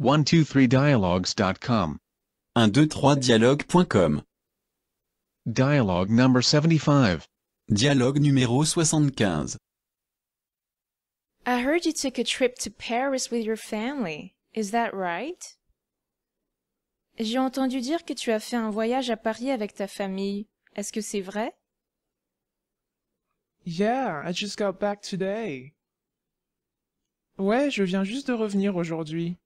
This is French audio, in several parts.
123dialogues.com. 123dialogue.com. Dialogue number 75. Dialogue numéro 75. I heard you took a trip to Paris with your family. Is that right? J'ai entendu dire que tu as fait un voyage à Paris avec ta famille. Est-ce que c'est vrai? Yeah, I just got back today. Ouais, je viens juste de revenir aujourd'hui.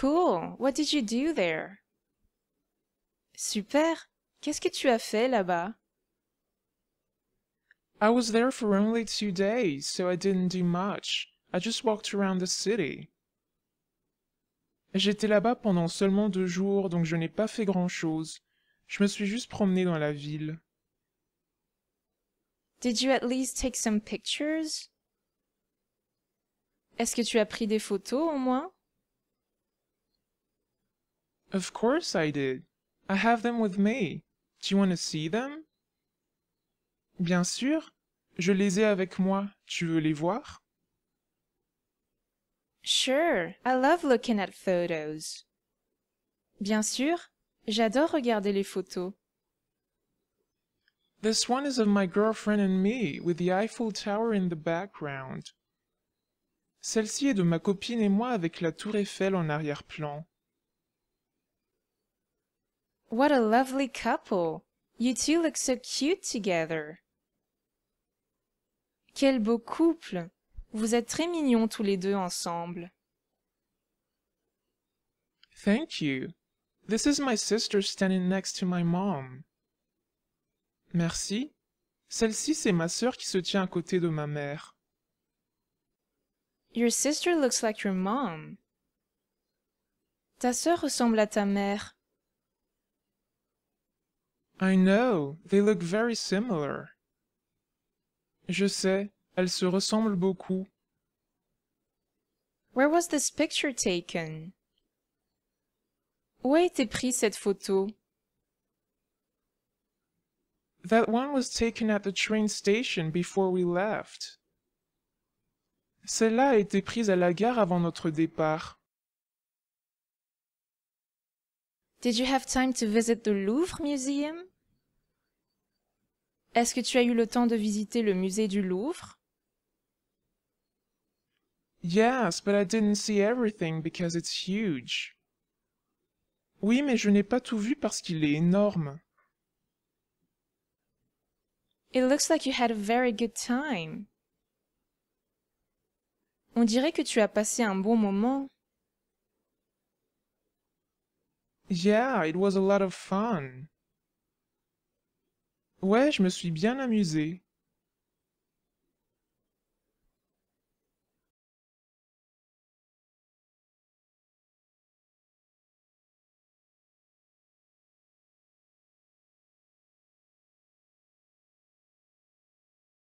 Cool. What did you do there? Super. Qu'est-ce que tu as fait là-bas? I was there for only two days, so I didn't do much. I just walked around the city. J'étais là-bas pendant seulement deux jours, donc je n'ai pas fait grand-chose. Je me suis juste promené dans la ville. Did you at least take some pictures? Est-ce que tu as pris des photos au moins? Of course I did. I have them with me. Do you want to see them? Bien sûr. Je les ai avec moi. Tu veux les voir? Sure. I love looking at photos. Bien sûr. J'adore regarder les photos. This one is of my girlfriend and me, with the Eiffel Tower in the background. Celle-ci est de ma copine et moi avec la tour Eiffel en arrière-plan. What a lovely couple! You two look so cute together. Quel beau couple! Vous êtes très mignons tous les deux ensemble. Thank you. This is my sister standing next to my mom. Merci. Celle-ci, c'est ma sœur qui se tient à côté de ma mère. Your sister looks like your mom. Ta sœur ressemble à ta mère. I know, they look very similar. Je sais, elles se ressemblent beaucoup. Where was this picture taken? Où a été prise cette photo? That one was taken at the train station before we left. Celle-là a été prise à la gare avant notre départ. Did you have time to visit the Louvre Museum? Est-ce que tu as eu le temps de visiter le musée du Louvre? Yes, but I didn't see everything because it's huge. Oui, mais je n'ai pas tout vu parce qu'il est énorme. It looks like you had a very good time. On dirait que tu as passé un bon moment. Yeah, it was a lot of fun. Ouais, je me suis bien amusée.